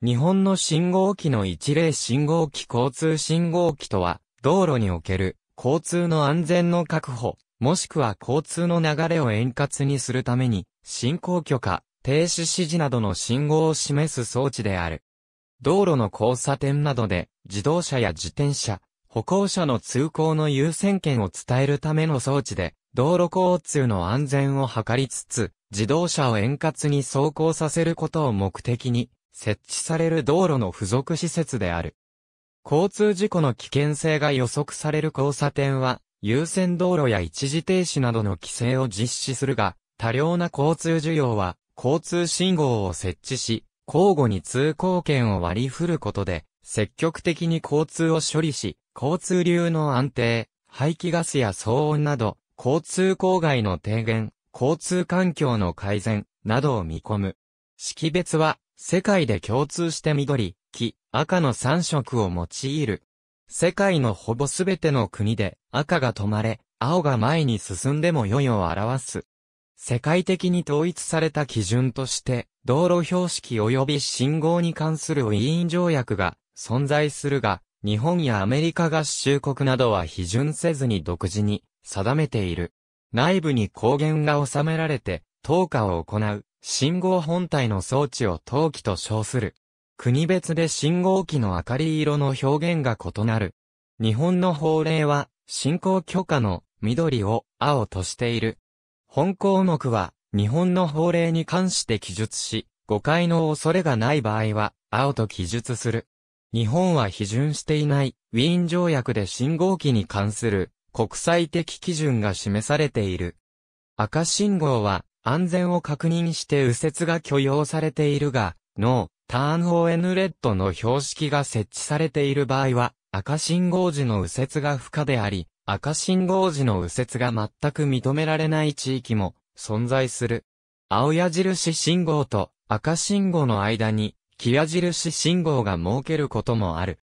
日本の信号機の一例信号機交通信号機とは、道路における交通の安全の確保、もしくは交通の流れを円滑にするために、進行許可、停止指示などの信号を示す装置である。道路の交差点などで、自動車や自転車、歩行者の通行の優先権を伝えるための装置で、道路交通の安全を図りつつ、自動車を円滑に走行させることを目的に、設置される道路の付属施設である。交通事故の危険性が予測される交差点は、優先道路や一時停止などの規制を実施するが、多量な交通需要は、交通信号を設置し、交互に通行券を割り振ることで、積極的に交通を処理し、交通流の安定、排気ガスや騒音など、交通公害の低減、交通環境の改善などを見込む。識別は世界で共通して緑、黄、赤の3色を用いる。世界のほぼすべての国で赤が止まれ、青が前に進んでも良いを表す。世界的に統一された基準として、道路標識及び信号に関するウィーン条約が存在するが、日本やアメリカ合衆国などは批准せずに独自に定めている。内部に光源が収められて、投下を行う信号本体の装置を陶器と称する。国別で信号機の明かり色の表現が異なる。日本の法令は、進行許可の緑を青としている。本項目は、日本の法令に関して記述し、誤解の恐れがない場合は、青と記述する。日本は批准していない、ウィーン条約で信号機に関する、国際的基準が示されている。赤信号は、安全を確認して右折が許容されているが、n ターン ON レッドの標識が設置されている場合は、赤信号時の右折が不可であり、赤信号時の右折が全く認められない地域も存在する。青矢印信号と赤信号の間に、黄矢印信号が設けることもある。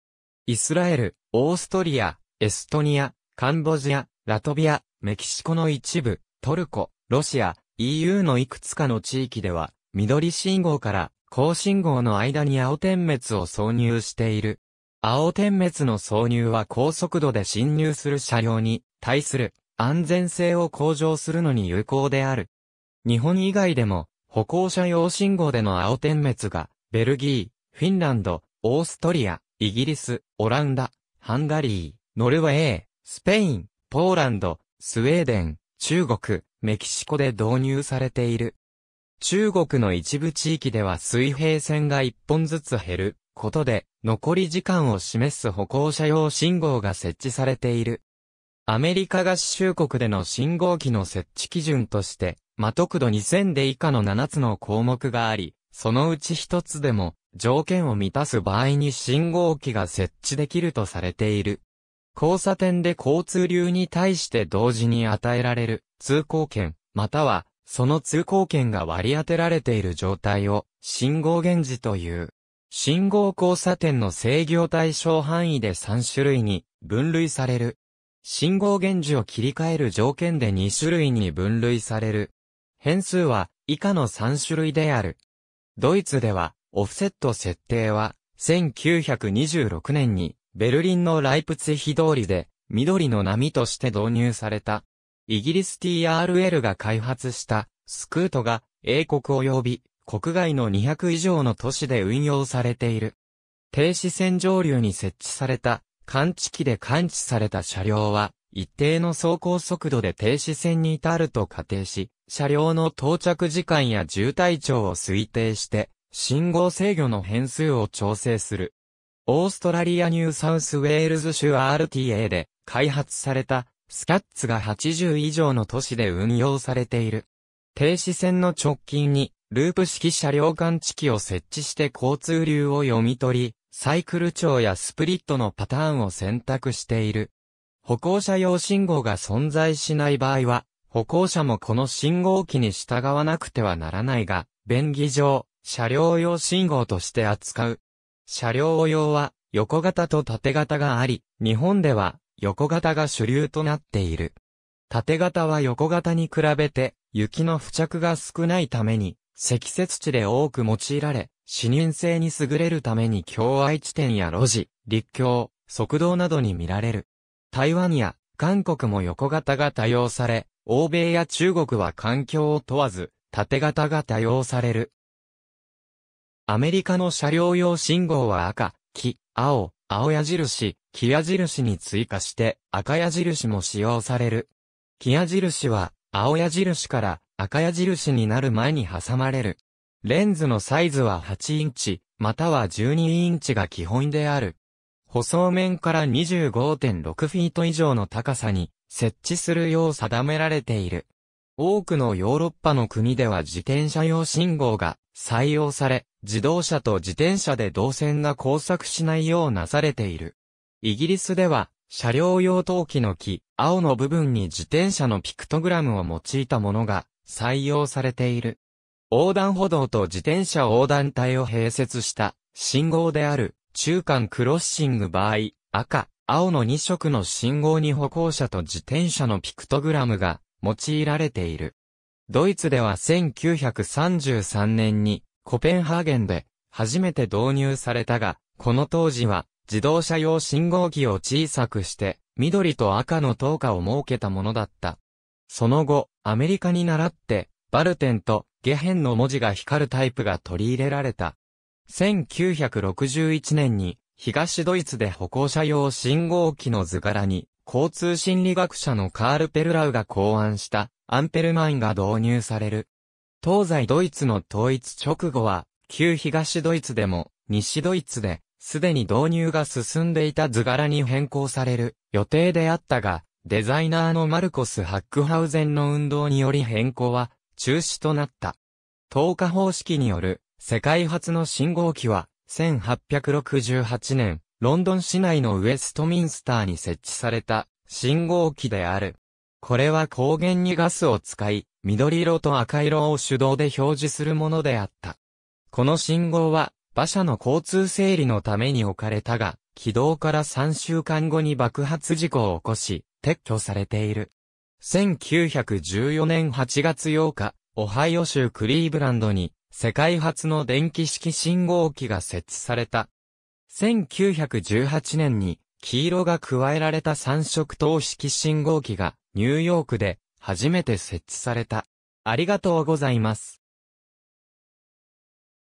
イスラエル、オーストリア、エストニア、カンボジア、ラトビア、メキシコの一部、トルコ、ロシア、EU のいくつかの地域では、緑信号から高信号の間に青点滅を挿入している。青点滅の挿入は高速度で進入する車両に対する安全性を向上するのに有効である。日本以外でも歩行者用信号での青点滅がベルギー、フィンランド、オーストリア、イギリス、オランダ、ハンガリー、ノルウェー、スペイン、ポーランド、スウェーデン、中国、メキシコで導入されている。中国の一部地域では水平線が一本ずつ減ることで残り時間を示す歩行者用信号が設置されている。アメリカ合衆国での信号機の設置基準として、マトク度2000で以下の7つの項目があり、そのうち1つでも条件を満たす場合に信号機が設置できるとされている。交差点で交通流に対して同時に与えられる通行券、または、その通行券が割り当てられている状態を、信号源時という。信号交差点の制御対象範囲で3種類に分類される。信号源時を切り替える条件で2種類に分類される。変数は以下の3種類である。ドイツでは、オフセット設定は、1926年にベルリンのライプツヒ通りで緑の波として導入された。イギリス TRL が開発したスクートが英国及び国外の200以上の都市で運用されている。停止線上流に設置された感知器で感知された車両は一定の走行速度で停止線に至ると仮定し、車両の到着時間や渋滞長を推定して信号制御の変数を調整する。オーストラリアニューサウスウェールズ州 RTA で開発されたスキャッツが80以上の都市で運用されている。停止線の直近に、ループ式車両感知器を設置して交通流を読み取り、サイクル調やスプリットのパターンを選択している。歩行者用信号が存在しない場合は、歩行者もこの信号機に従わなくてはならないが、便宜上、車両用信号として扱う。車両用は、横型と縦型があり、日本では、横型が主流となっている。縦型は横型に比べて、雪の付着が少ないために、積雪地で多く用いられ、視認性に優れるために境愛地点や路地、陸橋、側道などに見られる。台湾や韓国も横型が多用され、欧米や中国は環境を問わず、縦型が多用される。アメリカの車両用信号は赤、木、青、青矢印、木矢印に追加して赤矢印も使用される。木矢印は青矢印から赤矢印になる前に挟まれる。レンズのサイズは8インチ、または12インチが基本である。細面から25.6フィート以上の高さに設置するよう定められている。多くのヨーロッパの国では自転車用信号が採用され、自動車と自転車で動線が交錯しないようなされている。イギリスでは、車両用陶器の木、青の部分に自転車のピクトグラムを用いたものが採用されている。横断歩道と自転車横断帯を併設した信号である中間クロッシング場合、赤、青の2色の信号に歩行者と自転車のピクトグラムが用いられている。ドイツでは1933年にコペンハーゲンで初めて導入されたが、この当時は自動車用信号機を小さくして、緑と赤の灯火を設けたものだった。その後、アメリカに倣って、バルテンとゲヘンの文字が光るタイプが取り入れられた。1961年に、東ドイツで歩行者用信号機の図柄に、交通心理学者のカール・ペルラウが考案したアンペルマインが導入される。東西ドイツの統一直後は、旧東ドイツでも、西ドイツで、すでに導入が進んでいた図柄に変更される予定であったが、デザイナーのマルコス・ハックハウゼンの運動により変更は中止となった。投下方式による世界初の信号機は1868年ロンドン市内のウェストミンスターに設置された信号機である。これは光源にガスを使い、緑色と赤色を手動で表示するものであった。この信号は馬車の交通整理のために置かれたが、起動から3週間後に爆発事故を起こし、撤去されている。1914年8月8日、オハイオ州クリーブランドに、世界初の電気式信号機が設置された。1918年に、黄色が加えられた三色灯式信号機が、ニューヨークで、初めて設置された。ありがとうございます。